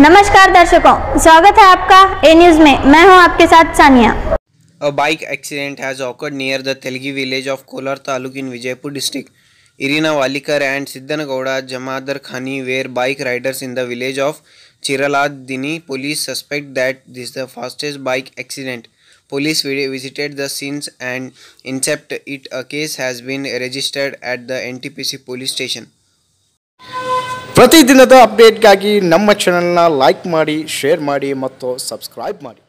नमस्कार दर्शकों स्वागत है आपका ए न्यूज में मैं हूं आपके साथ Sania a bike accident has occurred near the Telagi village of Kolar taluk in Vijayapura district Iranna Walikar and Siddhan Gowda Jamadarkhani were bike riders in the village of Chiraladinni police suspect that this the fastest bike accident police visited the scenes and inspected it a case has been registered at the N police station ಪ್ರತಿದಿನದ ಅಪ್ಡೇಟ್ಗಾಗಿ ನಮ್ಮ ಚಾನಲ್ನ like ಮಾಡಿ share ಮಾಡಿ ಮತ್ತು subscribe ಮಾಡಿ